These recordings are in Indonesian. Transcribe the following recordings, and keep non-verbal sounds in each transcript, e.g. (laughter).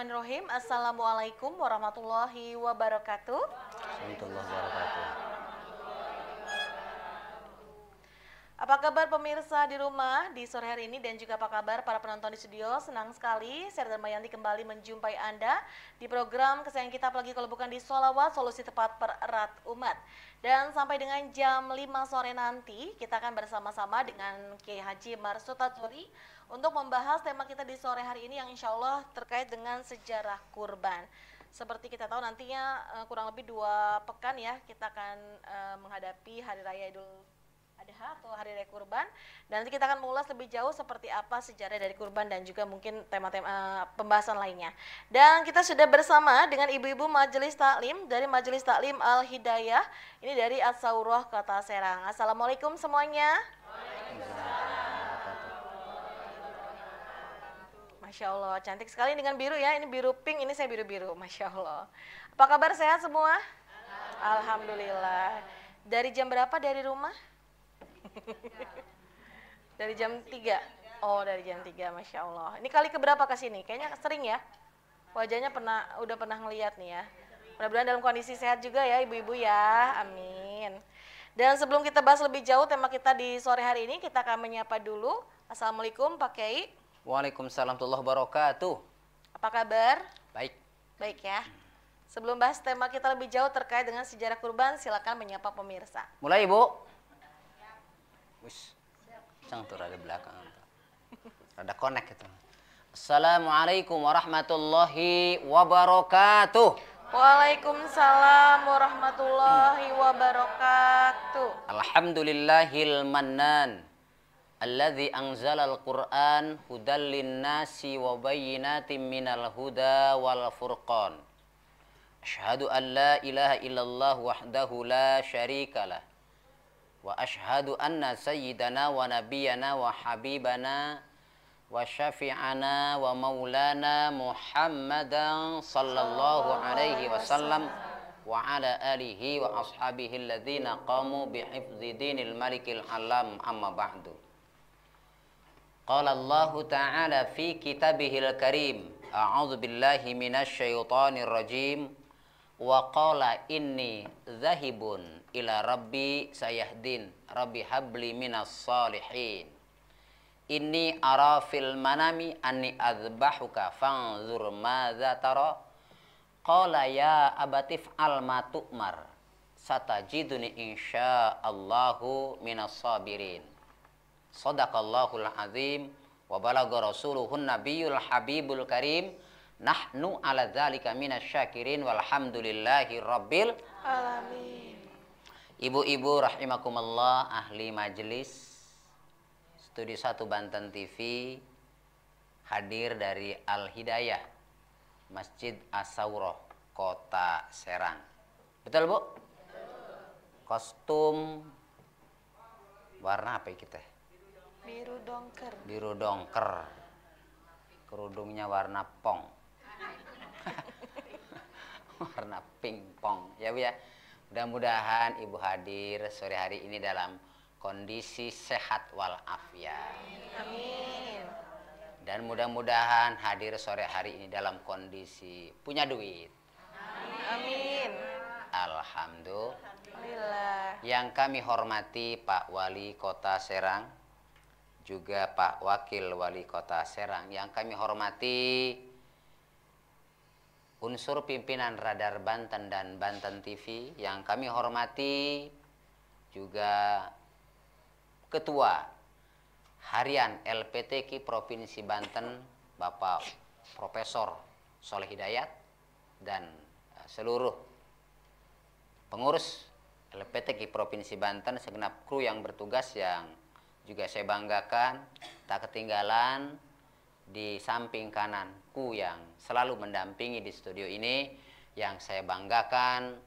Bismillahirrahmanirrahim. Assalamualaikum warahmatullahi wabarakatuh. Assalamualaikum wabarakatuh. Apa kabar pemirsa di rumah di sore hari ini dan juga apa kabar para penonton di studio? Senang sekali saya dan Mayanti kembali menjumpai Anda di program kesayangan kita apalagi kalau bukan di Solawat, solusi tepat pererat umat. Dan sampai dengan jam 5 sore nanti kita akan bersama-sama dengan Kiai Haji Marsuta Turi untuk membahas tema kita di sore hari ini yang insya Allah terkait dengan sejarah kurban. Seperti kita tahu nantinya eh, kurang lebih dua pekan ya kita akan eh, menghadapi Hari Raya Idul Adha atau Hari Raya Kurban. Dan nanti kita akan mengulas lebih jauh seperti apa sejarah dari kurban dan juga mungkin tema-tema eh, pembahasan lainnya. Dan kita sudah bersama dengan ibu-ibu Majelis Taklim dari Majelis Taklim Al Hidayah. Ini dari Asauroh Kota Serang. Assalamualaikum semuanya. Waalaikumsalam. Masya Allah, cantik sekali dengan biru ya. Ini biru pink, ini saya biru-biru. Masya Allah. Apa kabar sehat semua? Alhamdulillah. Alhamdulillah. Dari jam berapa dari rumah? (laughs) dari jam 3. Oh, dari jam 3, Masya Allah. Ini kali keberapa ke sini? Kayaknya sering ya. Wajahnya pernah udah pernah ngeliat nih ya. Mudah-mudahan dalam kondisi sehat juga ya ibu-ibu ya. Amin. Dan sebelum kita bahas lebih jauh tema kita di sore hari ini, kita akan menyapa dulu. Assalamualaikum Pak Kiai. Waalaikumsalam warahmatullahi wabarakatuh. Apa kabar? Baik. Baik ya. Sebelum bahas tema kita lebih jauh terkait dengan sejarah kurban, silakan menyapa pemirsa. Mulai Ibu. Wis. Sang tuh ada belakang. Ada connect itu. Assalamualaikum warahmatullahi wabarakatuh. Waalaikumsalam warahmatullahi wabarakatuh. Alhamdulillahil mannan Alladzi anzalal Qur'an hudal linnasi wa bayyinatin minal huda wal furqan. Asyhadu an la ilaha illallah wahdahu la syarikalah. Wa asyhadu anna sayyidana wa nabiyyana wa habibana wa syafi'ana wa maulana Muhammadan sallallahu alaihi wasallam wa ala alihi wa ashabihi alladzina qamu bi hifdzi dinil malikil alam amma ba'du. Qala Allah Ta'ala fi kitabihil karim. A'udzu billahi minasyaitonir rajim. Wa qala inni zahibun ila rabbi sayahdin. Rabbi habli minas salihin. Inni ara fil manami anni azbahuka fanzur madza tara. Qala ya abatif al ma tu'mar. Satajiduni insya'allahu minas sabirin. Sadaqallahul azim wa balagha rasuluhun nabiyul habibul karim nahnu ala dzalika minasyakirin walhamdulillahi rabbil alamin. Ibu-ibu rahimakumullah ahli majelis Studi 1 Banten TV hadir dari Al Hidayah Masjid Asauroh Kota Serang. Betul, Bu? Betul. Kostum warna apa kita? Biru dongker. Biru dongker. Kerudungnya warna pong. (laughs) warna pong Ya Bu ya. Mudah-mudahan Ibu hadir sore hari ini dalam kondisi sehat walafiat. Amin. Dan mudah-mudahan hadir sore hari ini dalam kondisi punya duit. Amin. Alhamdulillah. Alhamdulillah. Yang kami hormati Pak Wali Kota Serang, juga Pak Wakil Wali Kota Serang yang kami hormati unsur pimpinan Radar Banten dan Banten TV yang kami hormati juga Ketua Harian LPTK Provinsi Banten Bapak Profesor Soleh Hidayat dan eh, seluruh pengurus LPTK Provinsi Banten segenap kru yang bertugas yang juga saya banggakan tak ketinggalan di samping kananku yang selalu mendampingi di studio ini yang saya banggakan,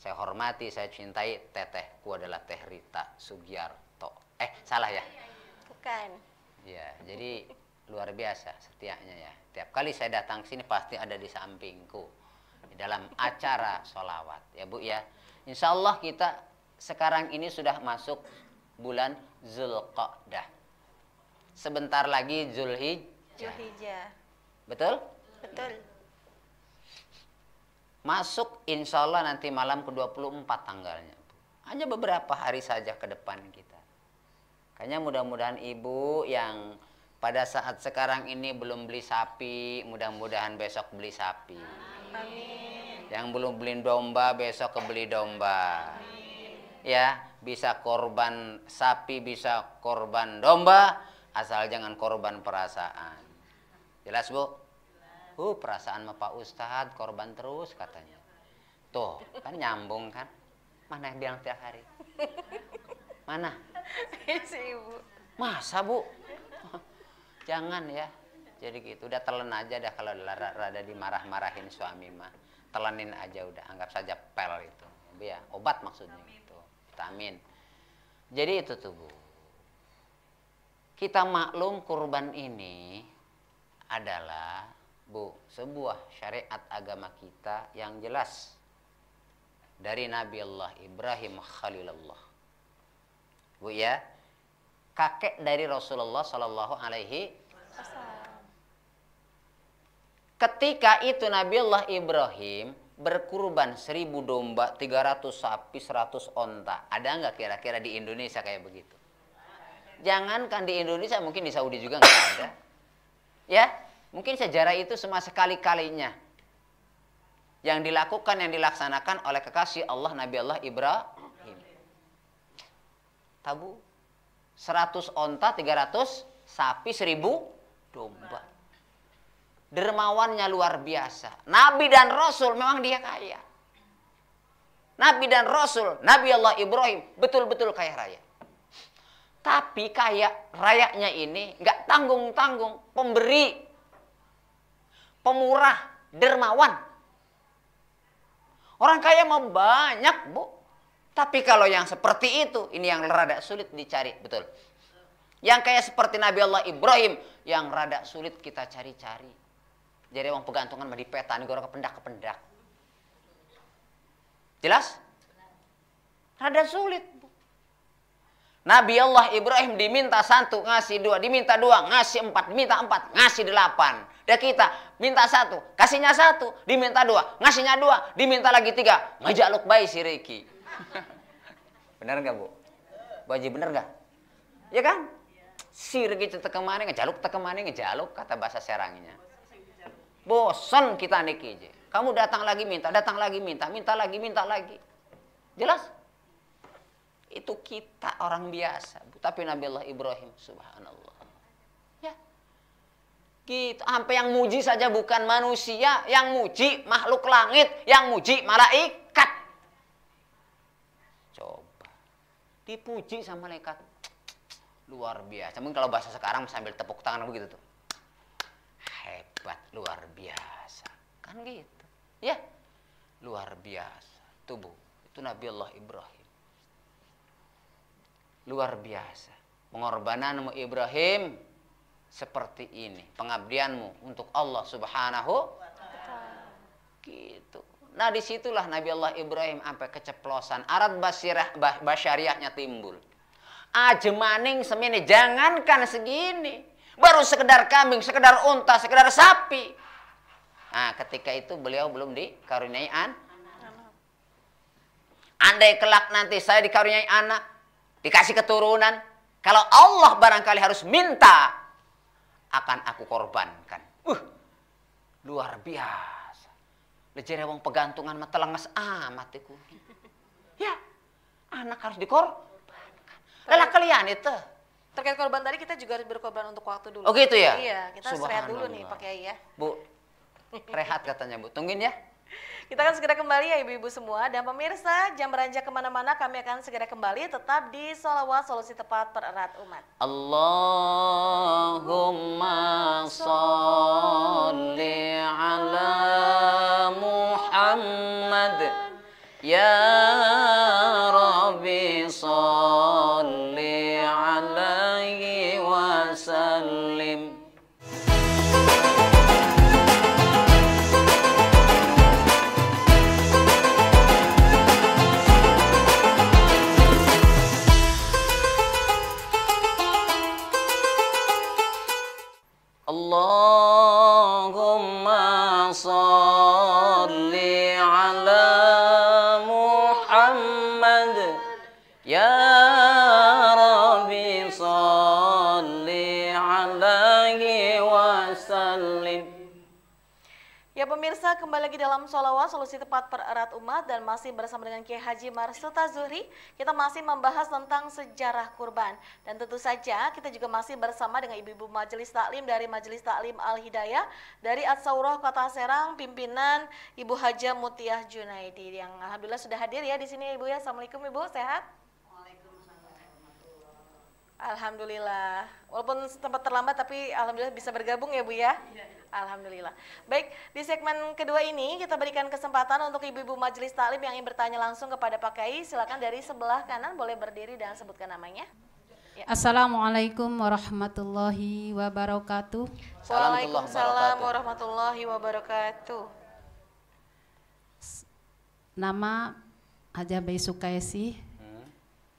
saya hormati, saya cintai tetehku adalah Teh Rita Sugiarto. Eh, salah ya? Iya, iya, bukan. Ya, jadi luar biasa setianya ya. Tiap kali saya datang sini pasti ada di sampingku dalam acara solawat ya Bu ya. Insya Allah kita sekarang ini sudah masuk bulan Zulqa'dah. Sebentar lagi Zulhijjah. Betul? Betul. Masuk insya Allah nanti malam ke-24 tanggalnya. Hanya beberapa hari saja ke depan kita. Kayaknya mudah-mudahan ibu yang pada saat sekarang ini belum beli sapi, mudah-mudahan besok beli sapi. Amin. Yang belum beli domba, besok kebeli domba. Amin ya bisa korban sapi bisa korban domba asal jangan korban perasaan jelas bu jelas. uh perasaan sama pak ustad korban terus katanya tuh kan nyambung kan mana yang bilang tiap hari mana iya si ibu masa bu jangan ya jadi gitu udah telan aja dah kalau rada dimarah-marahin suami mah telanin aja udah anggap saja pel itu ya obat maksudnya vitamin. Jadi itu tubuh. Kita maklum kurban ini adalah Bu, sebuah syariat agama kita yang jelas dari Nabi Allah Ibrahim Khalilullah. Bu ya, kakek dari Rasulullah Shallallahu Alaihi Ketika itu Nabi Allah Ibrahim berkurban seribu domba, tiga ratus sapi, seratus onta. Ada nggak kira-kira di Indonesia kayak begitu? Jangankan di Indonesia, mungkin di Saudi juga nggak ada. Ya, mungkin sejarah itu semua sekali-kalinya. Yang dilakukan, yang dilaksanakan oleh kekasih Allah, Nabi Allah Ibrahim. Tabu, seratus onta, tiga ratus sapi, seribu domba dermawannya luar biasa. Nabi dan Rasul memang dia kaya. Nabi dan Rasul, Nabi Allah Ibrahim betul-betul kaya raya. Tapi kaya rayanya ini nggak tanggung-tanggung pemberi, pemurah, dermawan. Orang kaya mau banyak, Bu. Tapi kalau yang seperti itu, ini yang rada sulit dicari, betul. Yang kayak seperti Nabi Allah Ibrahim, yang rada sulit kita cari-cari. Jadi uang pegantungan mah di peta nih orang kependak-kependak. Jelas? Rada sulit. Nabi Allah Ibrahim diminta satu, ngasih dua. Diminta dua, ngasih empat. Diminta empat, ngasih delapan. Dan kita minta satu, kasihnya satu. Diminta dua, ngasihnya dua. Diminta lagi tiga, ngajaluk bayi si Riki. (laughs) bener nggak Bu? Bu Haji bener nggak? Ya kan? Si Riki tetek kemana, ngejaluk, tetek kemana, ngejaluk, kata bahasa serangnya. Bosan kita niki. Kamu datang lagi minta, datang lagi minta, minta lagi, minta lagi. Jelas? Itu kita orang biasa. Tapi Nabi Allah Ibrahim, subhanallah. Ya. Kita, sampai yang muji saja bukan manusia, yang muji makhluk langit, yang muji malaikat. Coba. Dipuji sama malaikat. Luar biasa. Mungkin kalau bahasa sekarang sambil tepuk tangan begitu tuh hebat, luar biasa. Kan gitu. Ya. Luar biasa. Tubuh. Itu Nabi Allah Ibrahim. Luar biasa. Pengorbananmu Ibrahim seperti ini. Pengabdianmu untuk Allah Subhanahu wa Gitu. Nah disitulah Nabi Allah Ibrahim sampai keceplosan. Arat basirah, basyariahnya timbul. Ajemaning semini. Jangankan segini Baru sekedar kambing, sekedar unta, sekedar sapi. Nah, ketika itu beliau belum dikaruniai an. Andai kelak nanti saya dikaruniai anak, dikasih keturunan, kalau Allah barangkali harus minta, akan aku korbankan. Uh, luar biasa. Lejere wong pegantungan mata lengas amat ah, Ya, anak harus dikorbankan. Lelah kalian itu terkait korban tadi kita juga harus berkorban untuk waktu dulu. Oh itu ya? Iya, kita harus rehat dulu nih pakai Kiai ya. Bu, rehat katanya Bu. Tungguin ya. Kita akan segera kembali ya ibu-ibu semua dan pemirsa jam beranjak kemana-mana kami akan segera kembali tetap di Solawat Solusi Tepat Pererat Umat. Allahumma salli ala Muhammad ya pemirsa kembali lagi dalam sholawat Solusi Tepat Pererat Umat dan masih bersama dengan Kiai Haji Marsuta Zuhri kita masih membahas tentang sejarah kurban dan tentu saja kita juga masih bersama dengan ibu-ibu Majelis Taklim dari Majelis Taklim Al Hidayah dari Atsaurah Kota Serang pimpinan Ibu Haja Mutiah Junaidi yang alhamdulillah sudah hadir ya di sini Ibu ya Assalamualaikum Ibu sehat Alhamdulillah. Walaupun tempat terlambat tapi alhamdulillah bisa bergabung ya Bu ya. ya, Alhamdulillah. Baik, di segmen kedua ini kita berikan kesempatan untuk ibu-ibu majelis taklim yang ingin bertanya langsung kepada Pak Kai. Silakan dari sebelah kanan boleh berdiri dan sebutkan namanya. Ya. Assalamualaikum warahmatullahi wabarakatuh. Waalaikumsalam warahmatullahi wabarakatuh. Nama Haja Bay Sukaisi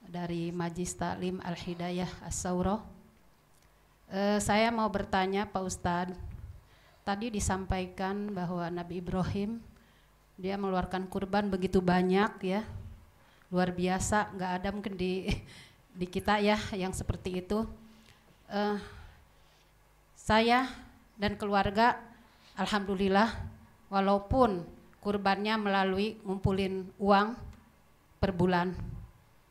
dari Majlis Taklim Al Hidayah As-Sauro. E, saya mau bertanya Pak Ustadz, tadi disampaikan bahwa Nabi Ibrahim dia mengeluarkan kurban begitu banyak ya, luar biasa, nggak ada mungkin di di kita ya yang seperti itu. E, saya dan keluarga, alhamdulillah, walaupun kurbannya melalui ngumpulin uang per bulan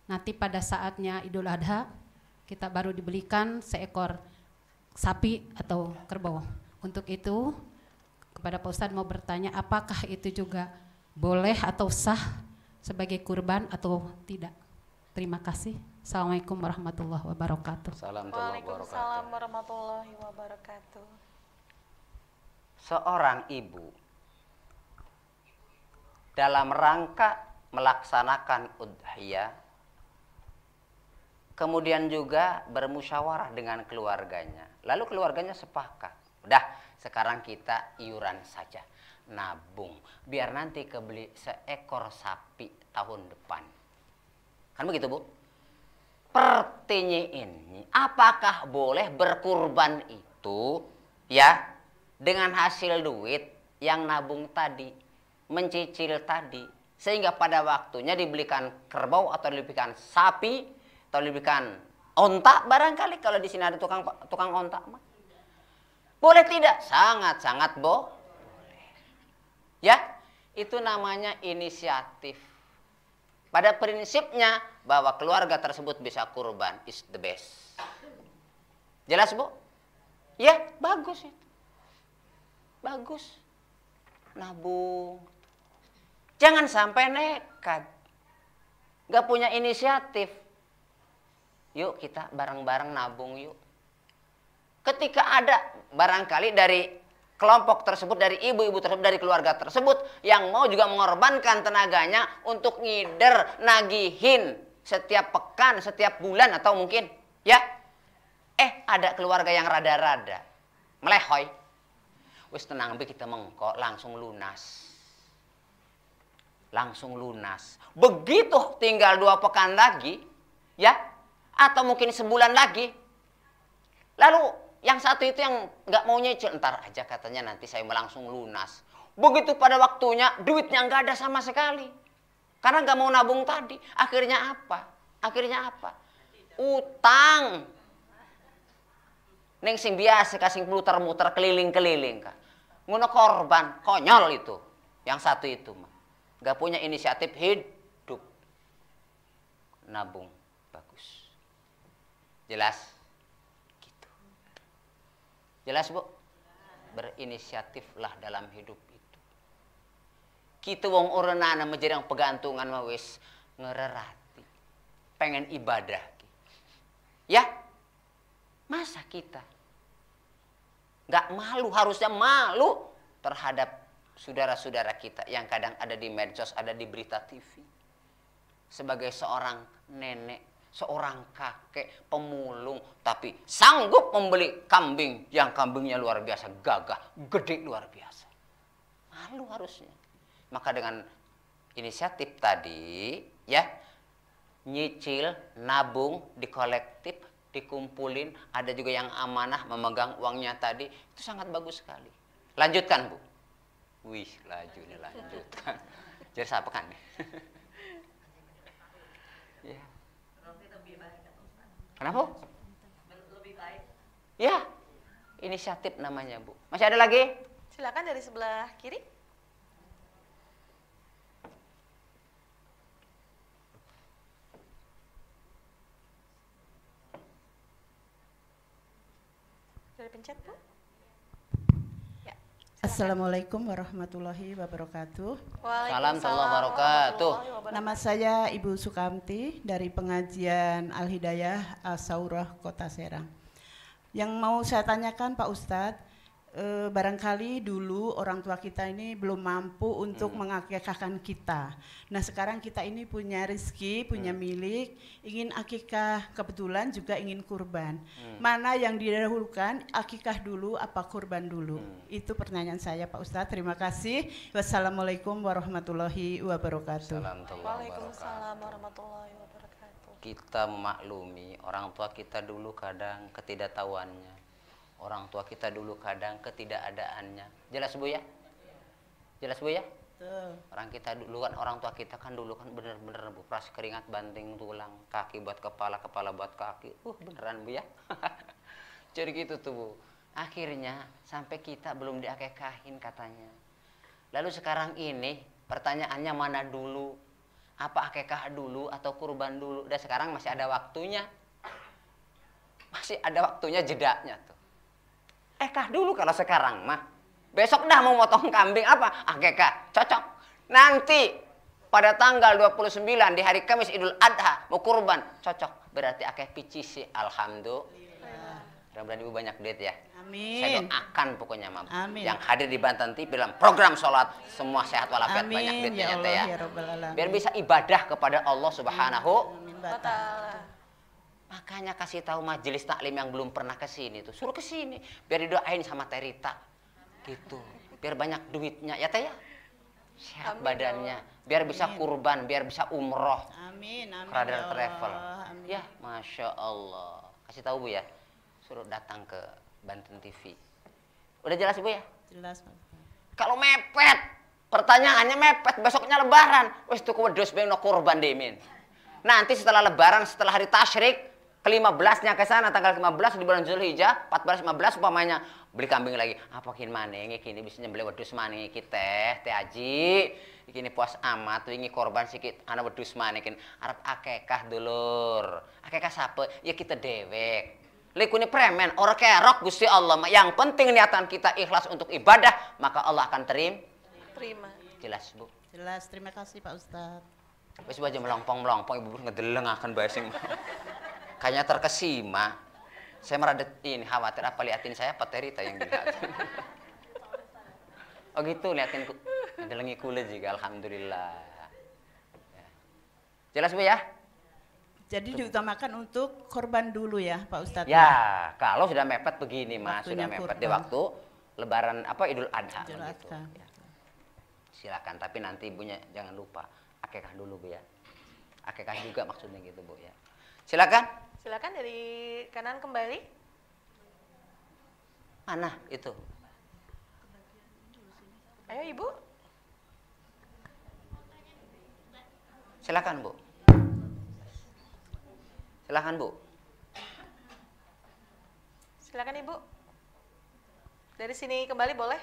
Nanti pada saatnya Idul Adha kita baru dibelikan seekor sapi atau kerbau. Untuk itu kepada Pak Ustadz mau bertanya apakah itu juga boleh atau sah sebagai kurban atau tidak? Terima kasih. Assalamualaikum warahmatullahi wabarakatuh. Waalaikumsalam warahmatullahi wabarakatuh. Seorang ibu dalam rangka melaksanakan udhiyah Kemudian juga bermusyawarah dengan keluarganya. Lalu keluarganya sepakat. Udah, sekarang kita iuran saja. Nabung. Biar nanti kebeli seekor sapi tahun depan. Kan begitu, Bu? ini, apakah boleh berkurban itu ya dengan hasil duit yang nabung tadi, mencicil tadi, sehingga pada waktunya dibelikan kerbau atau dibelikan sapi atau lebih kan ontak barangkali kalau di sini ada tukang tukang ontak mah. Boleh tidak? Sangat-sangat bo. Ya, itu namanya inisiatif. Pada prinsipnya bahwa keluarga tersebut bisa kurban is the best. Jelas, Bu? Ya, bagus itu. Bagus. Nabung. Jangan sampai nekat. Gak punya inisiatif Yuk kita bareng-bareng nabung yuk. Ketika ada barangkali dari kelompok tersebut, dari ibu-ibu tersebut, dari keluarga tersebut yang mau juga mengorbankan tenaganya untuk ngider, nagihin setiap pekan, setiap bulan atau mungkin ya. Eh ada keluarga yang rada-rada melehoi, Wis tenang bi kita mengkok langsung lunas. Langsung lunas. Begitu tinggal dua pekan lagi, ya atau mungkin sebulan lagi. Lalu yang satu itu yang nggak mau nyicil, ntar aja katanya nanti saya langsung lunas. Begitu pada waktunya duitnya nggak ada sama sekali. Karena nggak mau nabung tadi. Akhirnya apa? Akhirnya apa? Utang. Neng sing biasa kasih muter-muter keliling-keliling kak. Ngono korban, konyol itu. Yang satu itu nggak punya inisiatif hidup. Nabung. Jelas? Gitu. Jelas, Bu? Berinisiatiflah dalam hidup itu. Kita gitu wong menjadi yang pegantungan mah wis ngererati. Pengen ibadah. Ya? Masa kita Gak malu harusnya malu terhadap saudara-saudara kita yang kadang ada di medsos, ada di berita TV. Sebagai seorang nenek seorang kakek pemulung tapi sanggup membeli kambing yang kambingnya luar biasa gagah, gede luar biasa. Malu harusnya. Maka dengan inisiatif tadi ya nyicil, nabung, dikolektif, dikumpulin, ada juga yang amanah memegang uangnya tadi, itu sangat bagus sekali. Lanjutkan, Bu. Wih, laju ini lanjutkan. (laughs) Jadi siapa kan? (laughs) Kenapa? Lebih baik. Ya, inisiatif namanya Bu. Masih ada lagi? Silakan dari sebelah kiri. Dari pencet Bu. Assalamualaikum warahmatullahi wabarakatuh. Waalaikumsalam warahmatullahi wabarakatuh. Nama saya Ibu Sukamti dari pengajian Al-Hidayah Asaurah Kota Serang. Yang mau saya tanyakan Pak Ustadz, e, barangkali dulu orang tua kita ini belum mampu untuk hmm. mengakikahkan kita. Nah sekarang kita ini punya rezeki, punya hmm. milik, ingin akikah kebetulan juga ingin kurban. Hmm. Mana yang didahulukan, akikah dulu apa kurban dulu? Hmm. Itu pertanyaan saya Pak Ustadz. Terima kasih. Wassalamualaikum warahmatullahi wabarakatuh. Waalaikumsalam warahmatullahi wabarakatuh. Kita memaklumi orang tua kita dulu kadang ketidaktahuannya orang tua kita dulu kadang ketidakadaannya. Jelas Bu ya? Jelas Bu ya? Orang kita dulu kan orang tua kita kan dulu kan bener-bener Bu pras keringat banting tulang, kaki buat kepala, kepala buat kaki. Uh, beneran Bu ya? (laughs) Jadi gitu tuh Bu. Akhirnya sampai kita belum diakekahin katanya. Lalu sekarang ini pertanyaannya mana dulu? Apa akekah dulu atau kurban dulu? Dan sekarang masih ada waktunya. Masih ada waktunya jedanya tuh. Ekah eh, dulu kalau sekarang mah. Besok dah mau motong kambing apa? Ah kah, cocok. Nanti pada tanggal 29 di hari Kamis Idul Adha mau kurban, cocok. Berarti akeh picis sih alhamdulillah. Ya. Ibu banyak duit ya. Amin. Saya doakan pokoknya Mam. Amin. Yang hadir di Banten TV dalam program sholat semua sehat walafiat banyak duit ya, Allah, ya. ya Biar bisa ibadah kepada Allah Subhanahu wa taala. Makanya kasih tahu majelis taklim yang belum pernah ke sini tuh. Suruh ke sini biar didoain sama Terita. Gitu. Biar banyak duitnya ya Teh ya. Sehat amin badannya, biar biar bisa kurban, biar bisa umroh. Amin, amin. Radar ya travel. Amin. Ya, Masya Allah. Kasih tahu Bu ya, suruh datang ke Banten TV. Udah jelas Bu ya? Jelas. Kalau mepet, pertanyaannya mepet, besoknya lebaran. Wes tuh wedus ben kurban demin. Nanti setelah lebaran, setelah hari tasyrik, ke-15-nya ke sana tanggal 15 di bulan Zulhijjah 14 15 umpamanya beli kambing lagi apa kin maning kini bisa nyembeli wedus maning kita teh teh aji kini puas amat wingi korban sikit anak wedus maning kini Arab akekah dulur akekah siapa ya kita dewek Likuni premen, orang kerok gusti Allah. Yang penting niatan kita ikhlas untuk ibadah, maka Allah akan terim. Terima. Jelas bu. Jelas, terima kasih Pak Ustadz. Wis aja melompong-melompong, ibu ngedeleng akan basing kayaknya terkesima saya merada ini khawatir apa liatin saya apa terita yang dilihat oh gitu liatin ada lengi kulit juga alhamdulillah ya. jelas bu ya jadi diutamakan untuk korban dulu ya Pak Ustadz. Ya, kalau sudah mepet begini Mas, Waktunya sudah mepet di waktu lebaran apa Idul Adha gitu. Ya. Silakan, tapi nanti ibunya jangan lupa akekah dulu Bu ya. Akekah juga maksudnya gitu Bu ya. Silakan. Silakan dari kanan kembali. Mana itu? Ayo Ibu. Silakan Bu. Silakan Bu. Silakan Ibu. Dari sini kembali boleh?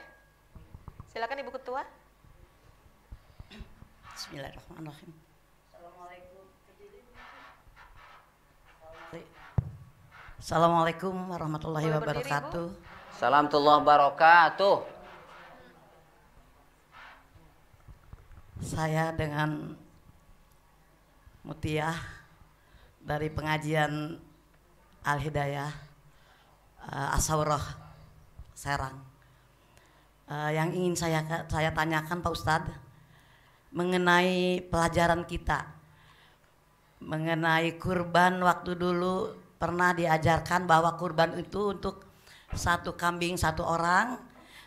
Silakan Ibu Ketua. Bismillahirrahmanirrahim. Assalamualaikum warahmatullahi Boleh wabarakatuh. Salamullah Salam Saya dengan Mutiah dari pengajian Al-Hidayah uh, eh, Asawroh Serang. Eh, yang ingin saya saya tanyakan Pak Ustadz mengenai pelajaran kita mengenai kurban waktu dulu pernah diajarkan bahwa kurban itu untuk satu kambing satu orang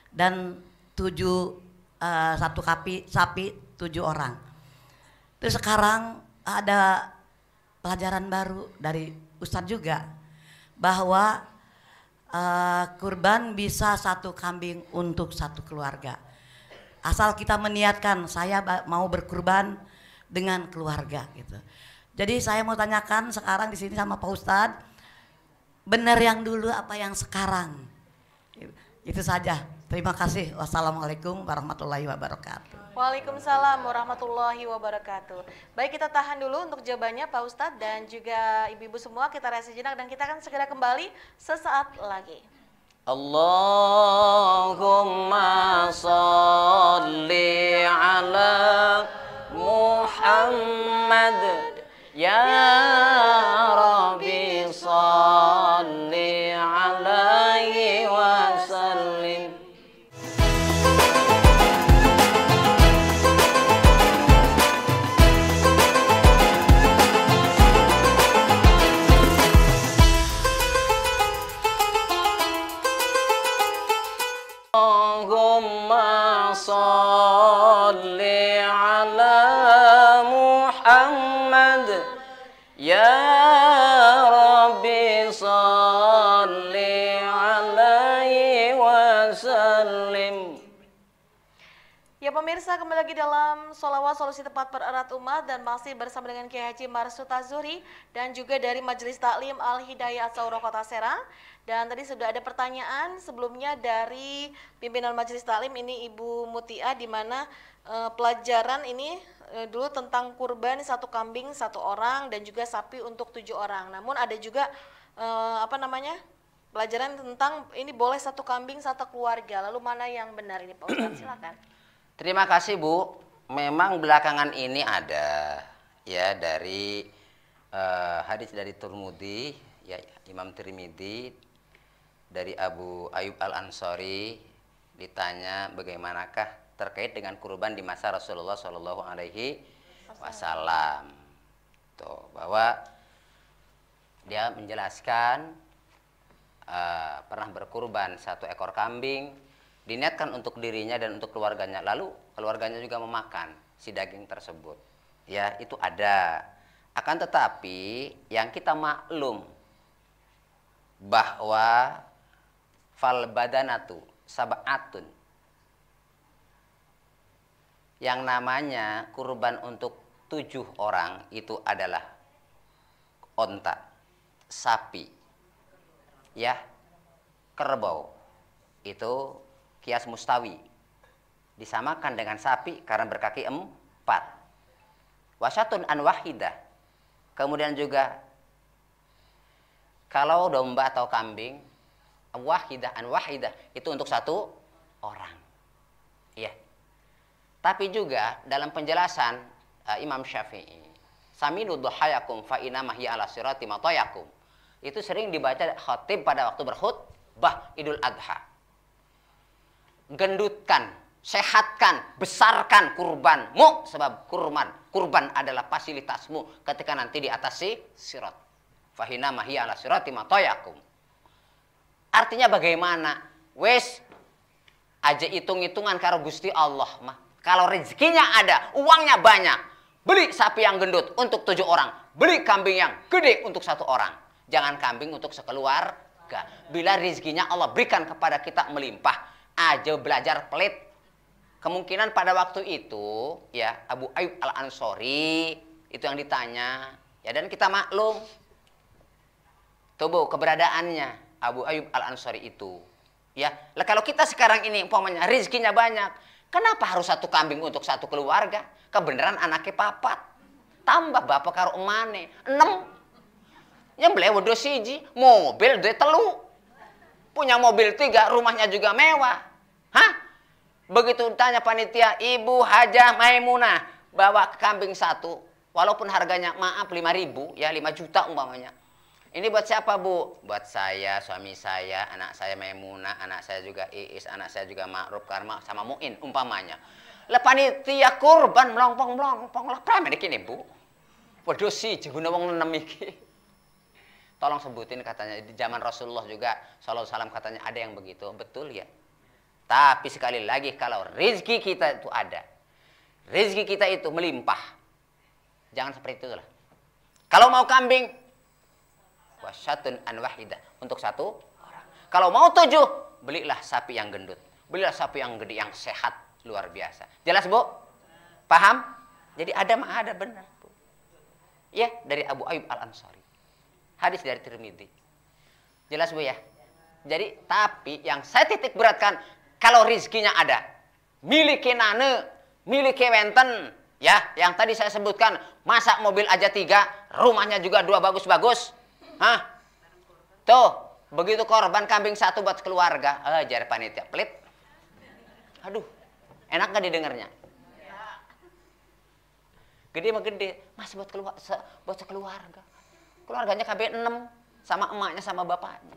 dan tujuh uh, satu kapi, sapi tujuh orang. Terus sekarang ada pelajaran baru dari Ustadz juga bahwa uh, kurban bisa satu kambing untuk satu keluarga. Asal kita meniatkan saya mau berkurban dengan keluarga gitu. Jadi saya mau tanyakan sekarang di sini sama Pak Ustadz, benar yang dulu apa yang sekarang? Itu saja. Terima kasih. Wassalamualaikum warahmatullahi wabarakatuh. Waalaikumsalam warahmatullahi wabarakatuh. Baik kita tahan dulu untuk jawabannya Pak Ustadz dan juga ibu-ibu semua kita rasa jenak dan kita akan segera kembali sesaat lagi. Allahumma salli ala Muhammad. Ya, ya pemirsa kembali lagi dalam Solawat Solusi Tempat Pererat Umat dan masih bersama dengan Kiai Haji Marsuta Zuri dan juga dari Majelis Taklim Al Hidayah Sauro Kota Serang. Dan tadi sudah ada pertanyaan sebelumnya dari pimpinan Majelis Taklim ini Ibu Mutia di mana e, pelajaran ini e, dulu tentang kurban satu kambing satu orang dan juga sapi untuk tujuh orang. Namun ada juga e, apa namanya pelajaran tentang ini boleh satu kambing satu keluarga. Lalu mana yang benar ini Pak Ustaz silakan. Terima kasih Bu. Memang belakangan ini ada ya dari uh, hadis dari Turmudi ya Imam Tirmidzi dari Abu Ayub Al Ansori ditanya bagaimanakah terkait dengan kurban di masa Rasulullah Shallallahu Alaihi Wasallam. Tuh bahwa dia menjelaskan uh, pernah berkurban satu ekor kambing diniatkan untuk dirinya dan untuk keluarganya lalu keluarganya juga memakan si daging tersebut ya itu ada akan tetapi yang kita maklum bahwa fal badanatu sab'atun yang namanya kurban untuk tujuh orang itu adalah onta sapi ya kerbau itu kias mustawi disamakan dengan sapi karena berkaki empat wasatun an wahidah kemudian juga kalau domba atau kambing wahidah an wahidah itu untuk satu orang iya tapi juga dalam penjelasan uh, Imam Syafi'i saminu duhayakum fa inamahi ala sirati matayakum itu sering dibaca khatib pada waktu berkhutbah Idul Adha gendutkan, sehatkan, besarkan kurbanmu sebab kurban kurban adalah fasilitasmu ketika nanti di atas si sirat. Fahina mahi ala sirati matoyakum. Artinya bagaimana? Wes aja hitung-hitungan karo Gusti Allah mah. Kalau rezekinya ada, uangnya banyak. Beli sapi yang gendut untuk tujuh orang. Beli kambing yang gede untuk satu orang. Jangan kambing untuk sekeluarga. Bila rezekinya Allah berikan kepada kita melimpah, aja belajar pelit. Kemungkinan pada waktu itu ya Abu Ayub Al Ansori itu yang ditanya ya dan kita maklum tubuh keberadaannya Abu Ayub Al Ansori itu ya lah kalau kita sekarang ini umpamanya rezekinya banyak kenapa harus satu kambing untuk satu keluarga kebenaran anaknya papat tambah bapak karo emane enam yang beliau do siji mobil dua telu punya mobil tiga rumahnya juga mewah Hah? Begitu tanya panitia, Ibu Hajah Maimunah bawa kambing satu, walaupun harganya maaf 5 ribu, ya 5 juta umpamanya. Ini buat siapa bu? Buat saya, suami saya, anak saya Maimunah, anak saya juga Iis, anak saya juga Ma'ruf Karma, sama Mu'in umpamanya. Lah panitia kurban melompong-melompong lah pramen iki bu. Waduh sih jago wong nenem iki. Tolong sebutin katanya di zaman Rasulullah juga sallallahu salam katanya ada yang begitu. Betul ya? Tapi sekali lagi kalau rezeki kita itu ada. Rezeki kita itu melimpah. Jangan seperti itulah. Kalau mau kambing, wasyatun an wahidah. Untuk satu orang. Kalau mau tujuh, belilah sapi yang gendut. Belilah sapi yang gede, yang sehat. Luar biasa. Jelas, Bu? Paham? Jadi ada mah ada benar, Bu. Ya, dari Abu Ayub Al-Ansari. Hadis dari Tirmidzi. Jelas, Bu ya? Jadi, tapi yang saya titik beratkan, kalau rizkinya ada. Miliki nane, miliki wenten. Ya, yang tadi saya sebutkan, masa mobil aja tiga, rumahnya juga dua bagus-bagus. Hah? Tuh, begitu korban kambing satu buat keluarga. Eh, oh, panitia pelit. Aduh, enak gak didengarnya? Gede mah gede, mas buat keluar, buat keluarga. Keluarganya KB enam, sama emaknya sama bapaknya.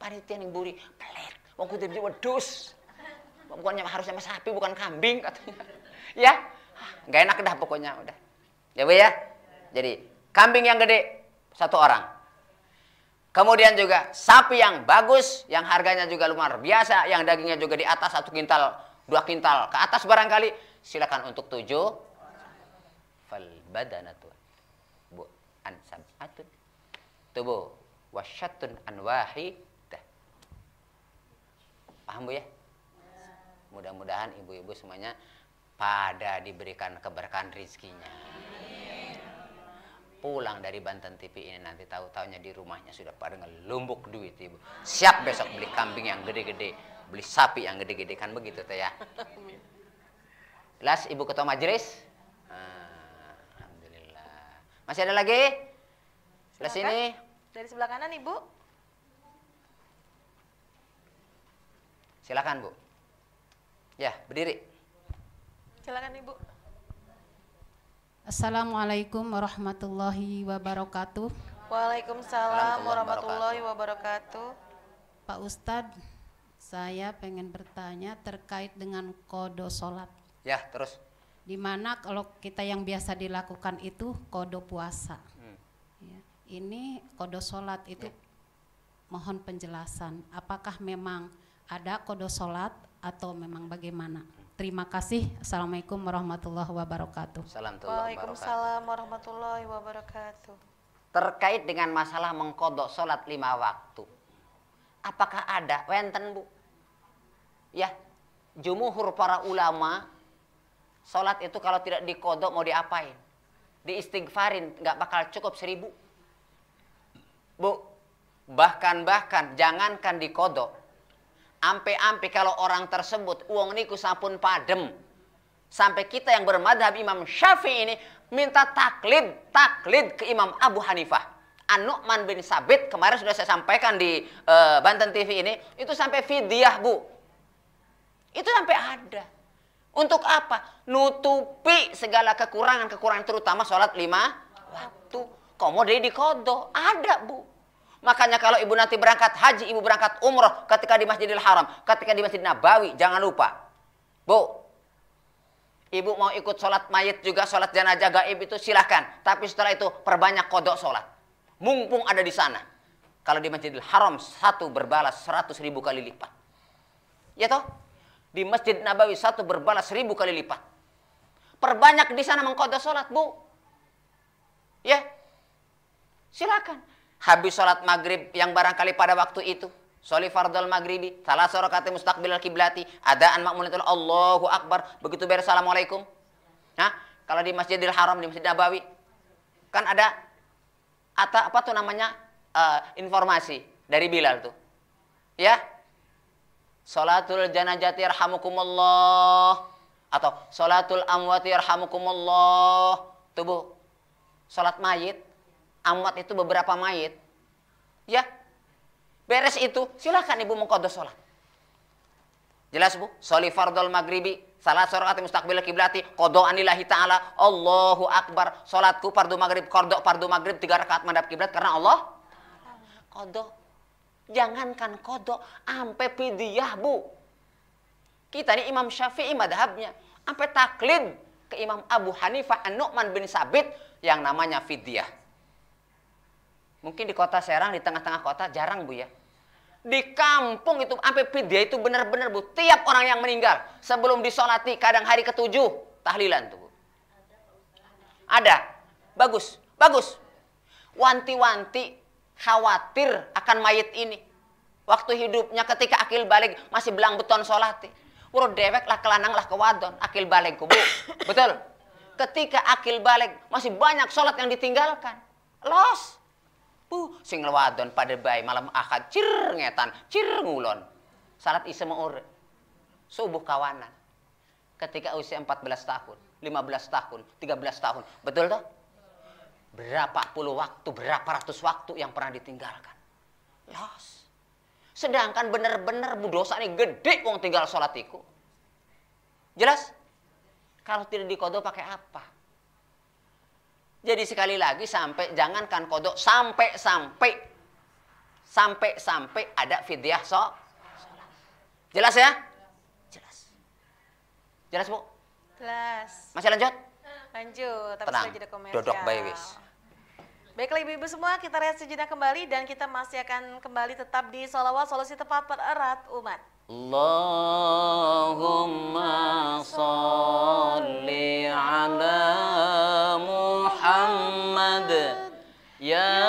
Panitia yang buri pelit. Wong kudu wedus. wedhus. Pokoknya harus sama sapi, bukan kambing katanya. Ya, nggak enak dah pokoknya udah. Ya bu ya. Jadi kambing yang gede satu orang. Kemudian juga sapi yang bagus, yang harganya juga luar biasa, yang dagingnya juga di atas satu kintal, dua kintal ke atas barangkali. Silakan untuk tujuh. Fal badanatu bu ansam atun tubuh wasyatun anwahi Paham Bu ya? Mudah-mudahan ibu-ibu semuanya pada diberikan keberkahan rizkinya. Pulang dari Banten TV ini nanti tahu-taunya di rumahnya sudah pada ngelumbuk duit ibu. Siap besok beli kambing yang gede-gede, beli sapi yang gede-gede kan begitu teh ya. Jelas ibu ketua majelis. Ah, Alhamdulillah. Masih ada lagi? Sebelah sini. Dari sebelah kanan ibu. Silakan, Bu. Ya, berdiri. Silakan, Ibu. Assalamualaikum warahmatullahi wabarakatuh. Waalaikumsalam warahmatullahi wabarakatuh. Pak Ustadz, saya pengen bertanya terkait dengan kodo sholat. Ya, terus. Dimana kalau kita yang biasa dilakukan itu kodo puasa. Hmm. Ya, ini kodo sholat itu ya. mohon penjelasan. Apakah memang ada kode sholat atau memang bagaimana? Terima kasih. Assalamualaikum warahmatullahi wabarakatuh. Waalaikumsalam warahmatullahi wabarakatuh. Terkait dengan masalah mengkodok sholat lima waktu. Apakah ada? Wenten bu. Ya, jumuhur para ulama, sholat itu kalau tidak dikodok mau diapain? Diistighfarin, nggak bakal cukup seribu. Bu, bahkan-bahkan jangankan dikodok, ampe-ampe kalau orang tersebut uang niku sampun padem. Sampai kita yang bermadhab Imam Syafi'i ini minta taklid, taklid ke Imam Abu Hanifah. An-Nu'man bin Sabit kemarin sudah saya sampaikan di uh, Banten TV ini, itu sampai fidyah, Bu. Itu sampai ada. Untuk apa? Nutupi segala kekurangan-kekurangan terutama sholat lima waktu. Komodai di dikodo. Ada, Bu. Makanya kalau ibu nanti berangkat haji, ibu berangkat umroh ketika di Masjidil Haram, ketika di Masjid Nabawi, jangan lupa. Bu, ibu mau ikut sholat mayit juga, sholat jenazah gaib itu silahkan. Tapi setelah itu perbanyak kodok sholat. Mumpung ada di sana. Kalau di Masjidil Haram, satu berbalas seratus ribu kali lipat. Ya toh? Di Masjid Nabawi satu berbalas seribu kali lipat. Perbanyak di sana mengkodok sholat, bu. Ya? Silakan habis sholat maghrib yang barangkali pada waktu itu Soli fardal maghribi, salah sorokati al kiblati, adaan makmunatul Allahu Akbar, begitu beres Assalamualaikum. Nah, kalau di Masjidil Haram, di Masjid Nabawi, kan ada atau apa tuh namanya uh, informasi dari Bilal tuh. Ya, Salatul janajati arhamukumullah atau salatul amwati arhamukumullah tubuh sholat mayit amat itu beberapa mayit, ya beres itu silahkan ibu mengkodos sholat. Jelas bu? Soli fardol maghribi, salat sorakat mustaqbil kiblati, kodo anilahi ta'ala, Allahu akbar, sholatku fardu maghrib, kordo fardu maghrib, tiga rakaat madhab kiblat karena Allah. Kodo. Jangankan kodo, ampe pidiyah bu. Kita ini Imam Syafi'i madhabnya, ampe taklid ke Imam Abu Hanifah An-Nu'man bin Sabit yang namanya fidyah. Mungkin di kota Serang, di tengah-tengah kota jarang Bu ya. Di kampung itu sampai pidya itu benar-benar Bu, tiap orang yang meninggal sebelum disolati kadang hari ketujuh tahlilan tuh Ada. Bagus, bagus. Wanti-wanti khawatir akan mayit ini. Waktu hidupnya ketika akil balik masih belang beton solati. Urut dewek lah kelanang lah kewadon. Akil balik bu Betul? Ketika akil balik masih banyak sholat yang ditinggalkan. Los sing lewadon pada bayi malam akad cir ngetan cir ngulon salat isya maur subuh kawanan ketika usia 14 tahun 15 tahun 13 tahun betul toh berapa puluh waktu berapa ratus waktu yang pernah ditinggalkan los sedangkan bener-bener bu dosa ini gede wong tinggal sholat iku jelas kalau tidak dikodoh pakai apa jadi sekali lagi sampai jangankan kodok sampai sampai sampai sampai ada fidyah so. Jelas ya? Jelas. Jelas bu? Jelas. Masih lanjut? Lanjut. Tapi Tenang. komersial. Dodok bayi wis. Baiklah ibu-ibu semua, kita rehat sejenak kembali dan kita masih akan kembali tetap di Solawat Solusi Tepat Pererat Umat. Allahumma salli ala Yeah.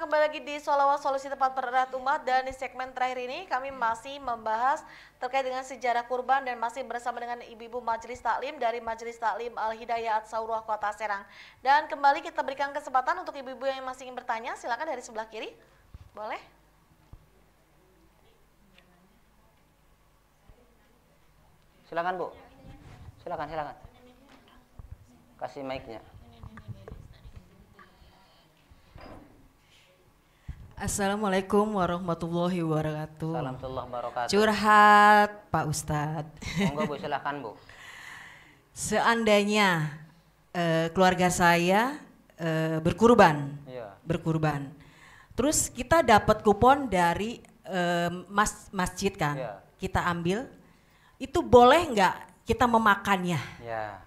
kembali lagi di Solawat Solusi Tempat Pererat Umat dan di segmen terakhir ini kami masih membahas terkait dengan sejarah kurban dan masih bersama dengan ibu-ibu Majelis Taklim dari Majelis Taklim Al Hidayah At Kota Serang. Dan kembali kita berikan kesempatan untuk ibu-ibu yang masih ingin bertanya silakan dari sebelah kiri. Boleh? Silakan Bu. Silakan silakan. Kasih mic-nya. Assalamualaikum warahmatullahi wabarakatuh. Warahmatullahi wabarakatuh. Curhat Pak Ustad. Monggo Bu (laughs) silahkan Bu. Seandainya eh, keluarga saya eh, berkurban, iya. berkurban. Terus kita dapat kupon dari eh, mas masjid kan, iya. kita ambil. Itu boleh nggak kita memakannya? Iya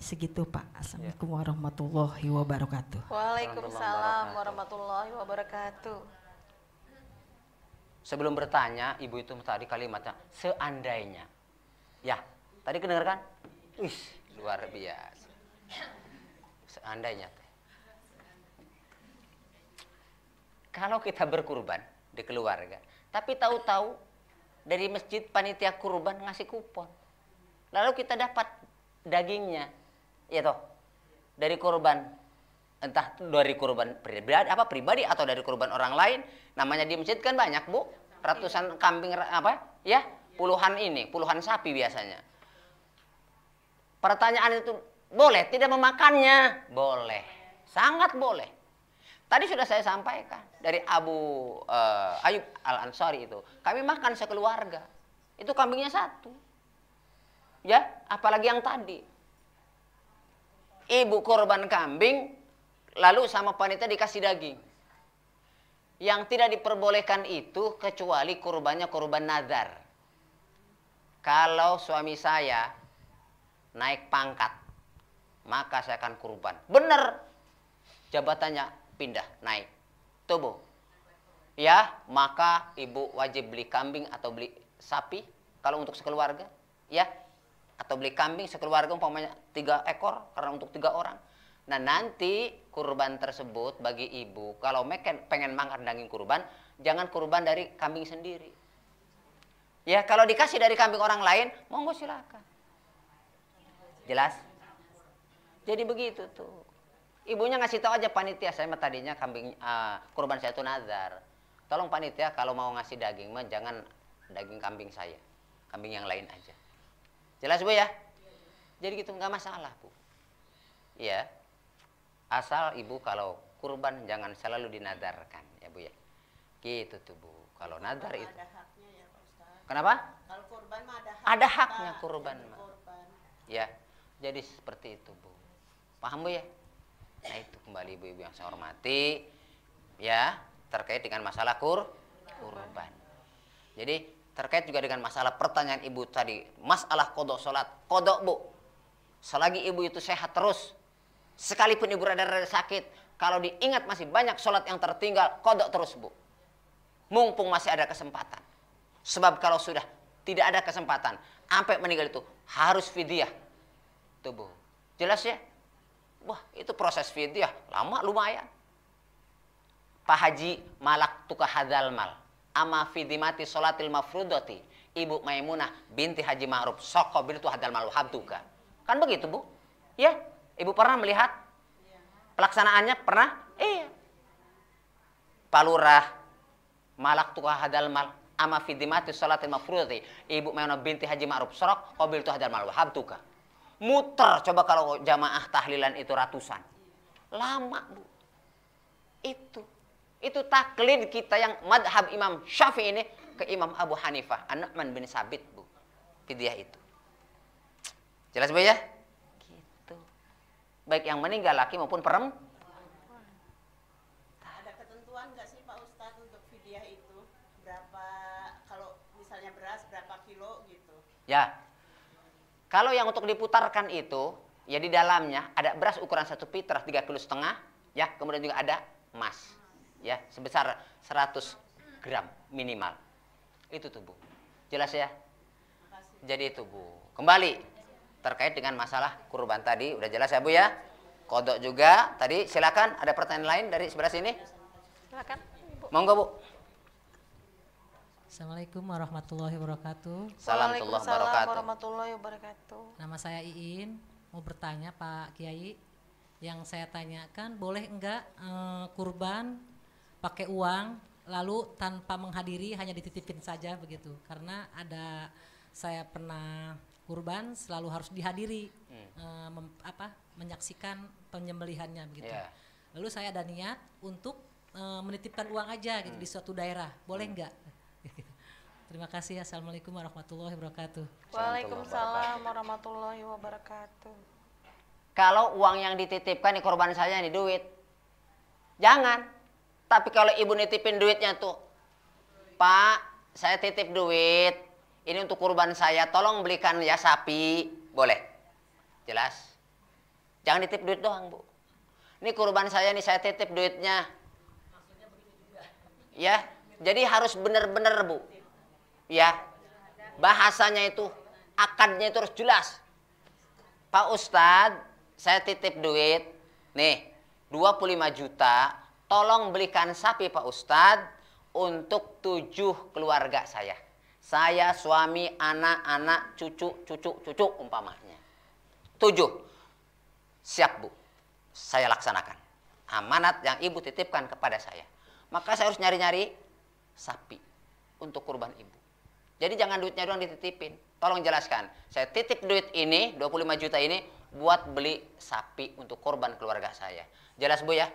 segitu Pak. Assalamualaikum ya. warahmatullahi wabarakatuh. Waalaikumsalam warahmatullahi wabarakatuh. Sebelum bertanya, ibu itu tadi kalimatnya seandainya. Ya, tadi kedengarkan? Wih, luar biasa. Seandainya. Kalau kita berkurban di keluarga, tapi tahu-tahu dari masjid panitia kurban ngasih kupon. Lalu kita dapat dagingnya, Ya toh. Dari kurban entah dari kurban pribadi apa pribadi atau dari kurban orang lain namanya di masjid kan banyak bu ratusan kambing apa ya puluhan ini puluhan sapi biasanya pertanyaan itu boleh tidak memakannya boleh sangat boleh tadi sudah saya sampaikan dari Abu uh, Ayub Al Ansari itu kami makan sekeluarga itu kambingnya satu ya apalagi yang tadi ibu korban kambing, lalu sama panitia dikasih daging. Yang tidak diperbolehkan itu kecuali kurbannya kurban nazar. Kalau suami saya naik pangkat, maka saya akan kurban. Benar, jabatannya pindah, naik. Tubuh. Ya, maka ibu wajib beli kambing atau beli sapi kalau untuk sekeluarga. Ya, atau beli kambing sekeluarga umpamanya tiga ekor karena untuk tiga orang. Nah nanti kurban tersebut bagi ibu kalau pengen makan daging kurban jangan kurban dari kambing sendiri. Ya kalau dikasih dari kambing orang lain monggo silakan. Jelas? Jadi begitu tuh. Ibunya ngasih tahu aja panitia saya tadinya kambing uh, kurban saya itu nazar. Tolong panitia kalau mau ngasih daging mah jangan daging kambing saya, kambing yang lain aja. Jelas Bu ya? Jadi gitu nggak masalah Bu. Iya, Asal Ibu kalau kurban jangan selalu dinadarkan ya Bu ya. Gitu tuh Bu. Kalau nadar itu. Ada haknya ya Kenapa? Kalau kurban mah ada hak. Ada haknya kurban. kurban. Ya. Jadi seperti itu Bu. Paham Bu ya? Nah itu kembali ibu-ibu yang saya hormati ya terkait dengan masalah kur kurban. Jadi Terkait juga dengan masalah pertanyaan ibu tadi, masalah kodok sholat. Kodok bu, selagi ibu itu sehat terus, sekalipun ibu rada-rada sakit, kalau diingat masih banyak sholat yang tertinggal, kodok terus bu. Mumpung masih ada kesempatan. Sebab kalau sudah tidak ada kesempatan, sampai meninggal itu harus fidyah tubuh. Jelas ya? Wah, itu proses fidyah lama lumayan. Pak Haji malak tukah hadal mal ama fidimati solatil mafrudoti ibu Maimunah binti Haji Ma'ruf soko bintu hadal malu habduka kan begitu bu ya ibu pernah melihat pelaksanaannya pernah iya palurah malak tukah hadal mal ama fidimati solatil mafrudoti ibu Maimunah binti Haji Ma'ruf sok kobil tuh hadal malu habduka muter coba kalau jamaah tahlilan itu ratusan lama bu itu itu taklid kita yang madhab Imam Syafi'i ini ke Imam Abu Hanifah. anak man bin Sabit, Bu. Fidyah itu. Jelas, Bu, ya? Gitu. Baik yang meninggal laki maupun perempuan. Ada ketentuan nggak sih Pak Ustadz untuk fidyah itu? Berapa, kalau misalnya beras, berapa kilo gitu? Ya. Kalau yang untuk diputarkan itu, ya di dalamnya ada beras ukuran satu pitrah tiga kilo setengah, ya kemudian juga ada emas ya sebesar 100 gram minimal itu tubuh jelas ya jadi tubuh kembali terkait dengan masalah kurban tadi udah jelas ya bu ya kodok juga tadi silakan ada pertanyaan lain dari sebelah sini silakan monggo bu Assalamualaikum warahmatullahi wabarakatuh. Assalamualaikum warahmatullahi wabarakatuh. Nama saya Iin, mau bertanya Pak Kiai. Yang saya tanyakan, boleh enggak eh, kurban pakai uang lalu tanpa menghadiri hanya dititipin saja begitu karena ada saya pernah kurban selalu harus dihadiri hmm. e, mem, apa menyaksikan penyembelihannya begitu yeah. lalu saya ada niat untuk e, menitipkan uang aja gitu di hmm. suatu daerah boleh hmm. nggak (laughs) Terima kasih. Ya. Assalamualaikum warahmatullahi wabarakatuh. Waalaikumsalam warahmatullahi wabarakatuh. Kalau uang yang dititipkan di korban saja di duit. Jangan. Tapi kalau ibu nitipin duitnya tuh, Pak, saya titip duit. Ini untuk kurban saya, tolong belikan ya sapi. Boleh? Jelas? Jangan titip duit doang, Bu. Ini kurban saya nih, saya titip duitnya. Ya, jadi harus benar-benar, Bu. Ya, bahasanya itu, akadnya itu harus jelas. Pak Ustadz, saya titip duit. Nih, 25 juta tolong belikan sapi Pak Ustadz untuk tujuh keluarga saya. Saya, suami, anak, anak, cucu, cucu, cucu umpamanya. Tujuh. Siap Bu, saya laksanakan. Amanat yang ibu titipkan kepada saya. Maka saya harus nyari-nyari sapi untuk kurban ibu. Jadi jangan duitnya doang dititipin. Tolong jelaskan. Saya titip duit ini, 25 juta ini, buat beli sapi untuk kurban keluarga saya. Jelas Bu ya?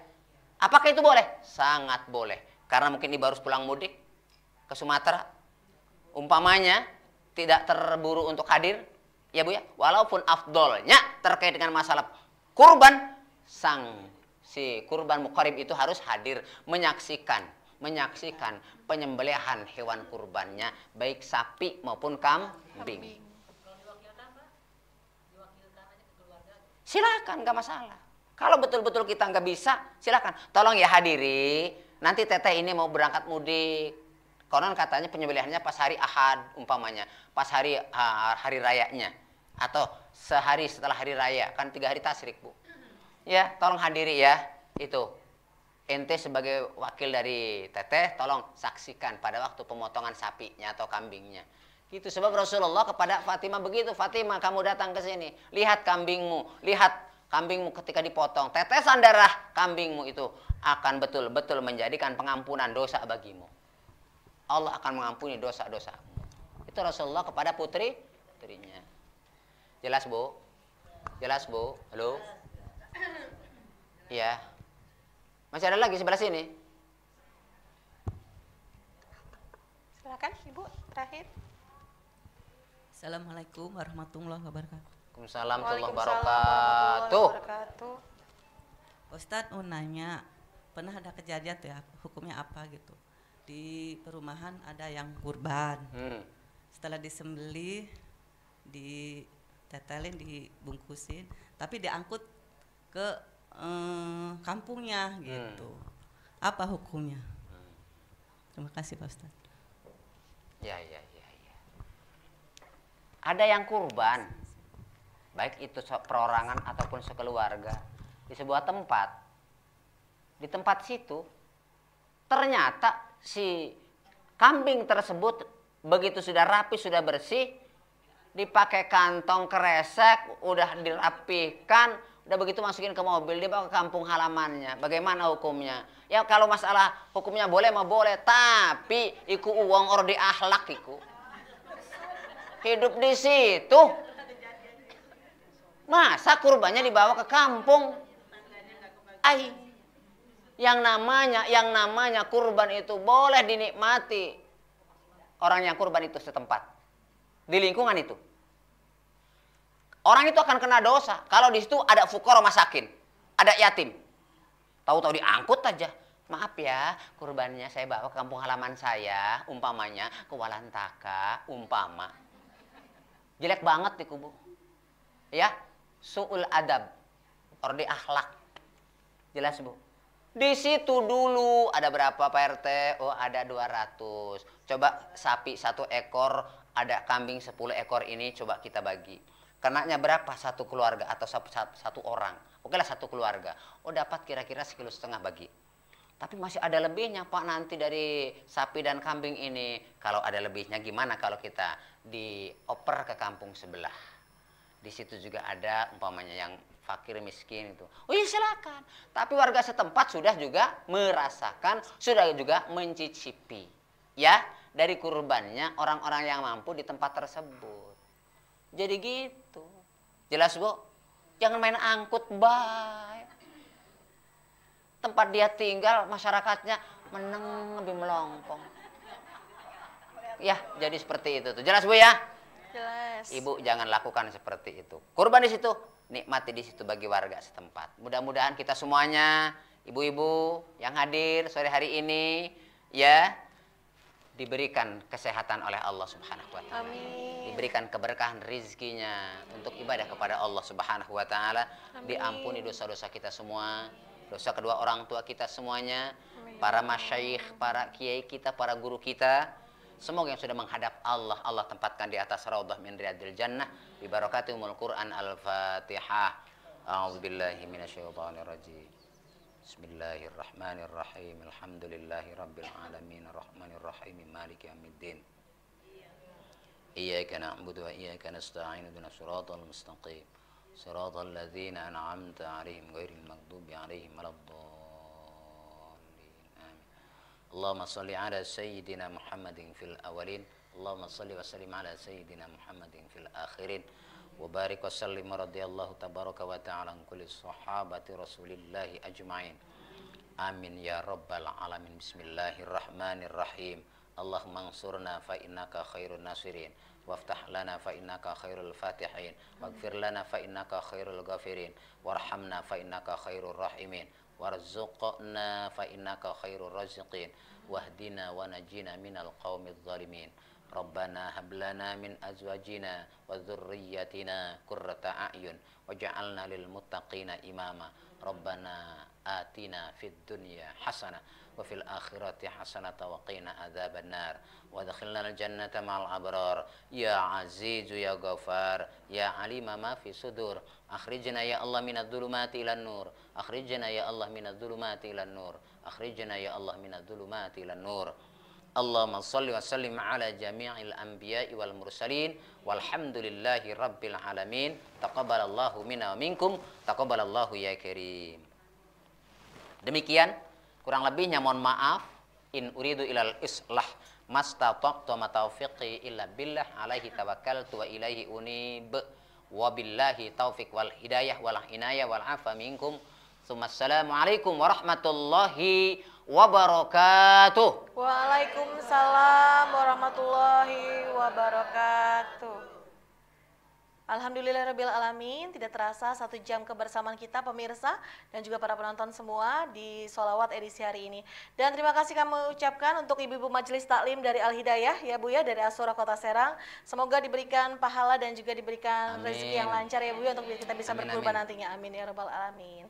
Apakah itu boleh? Sangat boleh. Karena mungkin ini baru pulang mudik ke Sumatera. Umpamanya tidak terburu untuk hadir, ya Bu ya, walaupun afdolnya terkait dengan masalah kurban, sang si kurban mukarib itu harus hadir menyaksikan menyaksikan penyembelihan hewan kurbannya baik sapi maupun kambing. Silakan, nggak masalah. Kalau betul-betul kita nggak bisa, silakan. Tolong ya hadiri, nanti teteh ini mau berangkat mudik. Konon katanya penyembelihannya pas hari Ahad umpamanya, pas hari uh, hari rayanya atau sehari setelah hari raya, kan tiga hari tasrik, Bu. Ya, tolong hadiri ya itu. Ente sebagai wakil dari teteh tolong saksikan pada waktu pemotongan sapinya atau kambingnya. Gitu sebab Rasulullah kepada Fatimah begitu, Fatimah kamu datang ke sini, lihat kambingmu, lihat kambingmu ketika dipotong, tetesan darah kambingmu itu akan betul-betul menjadikan pengampunan dosa bagimu. Allah akan mengampuni dosa-dosamu. Itu Rasulullah kepada putri putrinya. Jelas, Bu? Jelas, Bu? Halo? Iya. Masih ada lagi sebelah sini? Silakan Ibu, terakhir. Assalamualaikum warahmatullahi wabarakatuh. Waalaikumsalam warahmatullahi wabarakatuh. Ustadz mau nanya, pernah ada kejadian ya hukumnya apa gitu? Di perumahan ada yang kurban. Hmm. Setelah disembeli, ditetelin, dibungkusin, tapi diangkut ke eh, kampungnya gitu. Hmm. Apa hukumnya? Hmm. Terima kasih Pak Ustadz. Ya, ya, ya, ya. Ada yang kurban baik itu perorangan ataupun sekeluarga di sebuah tempat di tempat situ ternyata si kambing tersebut begitu sudah rapi sudah bersih dipakai kantong kresek udah dirapikan udah begitu masukin ke mobil dibawa ke kampung halamannya bagaimana hukumnya ya kalau masalah hukumnya boleh mah boleh tapi iku uang orde ahlak iku hidup di situ Masa kurbannya dibawa ke kampung? Ai. Yang namanya, yang namanya kurban itu boleh dinikmati. Orang yang kurban itu setempat. Di lingkungan itu. Orang itu akan kena dosa. Kalau di situ ada fukor masakin. Ada yatim. Tahu-tahu diangkut aja. Maaf ya, kurbannya saya bawa ke kampung halaman saya, umpamanya ke Walantaka, umpama. Jelek banget di kubu. Ya, suul adab, orde akhlak. Jelas, Bu? Di situ dulu ada berapa Pak RT? Oh, ada 200. Coba sapi satu ekor, ada kambing 10 ekor ini coba kita bagi. Kenanya berapa satu keluarga atau satu, satu orang? Oke lah satu keluarga. Oh dapat kira-kira sekilo setengah bagi. Tapi masih ada lebihnya Pak nanti dari sapi dan kambing ini. Kalau ada lebihnya gimana kalau kita dioper ke kampung sebelah? Di situ juga ada umpamanya yang fakir miskin itu. Oh iya silakan. Tapi warga setempat sudah juga merasakan, sudah juga mencicipi ya dari kurbannya orang-orang yang mampu di tempat tersebut. Jadi gitu. Jelas, Bu? Jangan main angkut, baik. Tempat dia tinggal masyarakatnya meneng lebih melompong. Ya, jadi seperti itu tuh. Jelas, Bu ya? Jelas. Ibu jangan lakukan seperti itu. Kurban di situ, nikmati di situ bagi warga setempat. Mudah-mudahan kita semuanya, ibu-ibu yang hadir sore hari ini, ya diberikan kesehatan oleh Allah Subhanahu wa taala. Diberikan keberkahan rizkinya untuk ibadah kepada Allah Subhanahu wa taala. Diampuni dosa-dosa kita semua, dosa kedua orang tua kita semuanya, Amin. para masyayikh, para kiai kita, para guru kita Semoga yang sudah menghadap Allah, Allah tempatkan di atas raudhah min riyadil jannah bi barakati umul Quran Al-Fatihah. A'udzu billahi minasyaitonir rajim. Bismillahirrahmanirrahim. Alhamdulillahi rabbil alamin arrahmanir rahim maliki yaumiddin. إياك نعبد وإياك نستعين اهدنا الصراط المستقيم صراط الذين أنعمت عليهم غير المغضوب عليهم ولا الضالين اللهم صل على سيدنا محمد في الأولين اللهم صل وسلم على سيدنا محمد في الآخرين وبارك وسلم رضي الله تبارك وتعالى عن كل صحابة رسول الله أجمعين آمين يا رب العالمين بسم الله الرحمن الرحيم اللهم انصرنا فإنك خير الناصرين وافتح لنا فإنك خير الفاتحين واغفر لنا فإنك خير الغافرين وارحمنا فإنك خير الراحمين وارزقنا فإنك خير الرازقين واهدنا ونجينا من القوم الظالمين ربنا هب لنا من أزواجنا وذريتنا كرة أعين وجعلنا للمتقين إماما ربنا آتنا في الدنيا حسنة وفي الآخرة حسنة وقنا عذاب النار ودخلنا الجنة مع الأبرار يا عزيز يا غفار يا عليم ما في صدور أخرجنا يا الله من الظلمات إلى النور أخرجنا يا الله من الظلمات إلى النور أخرجنا يا الله من الظلمات إلى النور اللهم صل وسلم على جميع الأنبياء والمرسلين والحمد لله رب العالمين تقبل الله منا ومنكم تقبل الله يا كريم demikian Kurang lebihnya mohon maaf. In uridu ilal islah mastataqtu ma taufiqi illa billah alaihi tawakkaltu wa ilaihi unib wa billahi taufiq wal hidayah wal inayah wal afa minkum Assalamualaikum warahmatullahi wabarakatuh Waalaikumsalam warahmatullahi wabarakatuh Alhamdulillah Alamin tidak terasa satu jam kebersamaan kita pemirsa dan juga para penonton semua di Solawat edisi hari ini. Dan terima kasih kami ucapkan untuk ibu-ibu majelis taklim dari Al-Hidayah ya Bu ya, dari Asura Kota Serang. Semoga diberikan pahala dan juga diberikan rezeki yang lancar ya Bu ya, untuk kita bisa berkurban nantinya. Amin ya rabbal alamin.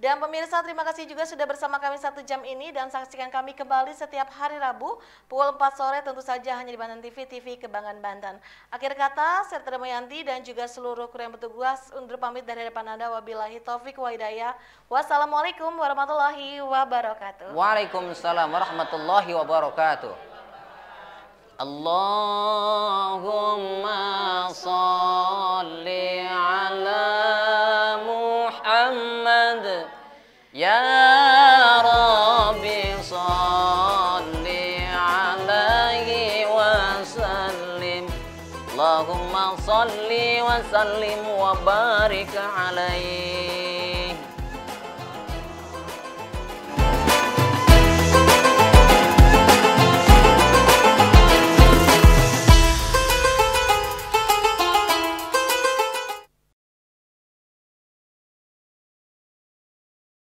Dan pemirsa terima kasih juga sudah bersama kami satu jam ini dan saksikan kami kembali setiap hari Rabu pukul 4 sore tentu saja hanya di Banten TV, TV Kebanggaan Banten. Akhir kata, saya Damayanti dan juga seluruh kru yang bertugas undur pamit dari depan Anda. Wabillahi taufik waidaya Wassalamualaikum warahmatullahi wabarakatuh. Waalaikumsalam warahmatullahi wabarakatuh. Allahumma salli ala الأحد يا رب صل عليه وسلم اللهم صل وسلم وبارك عليه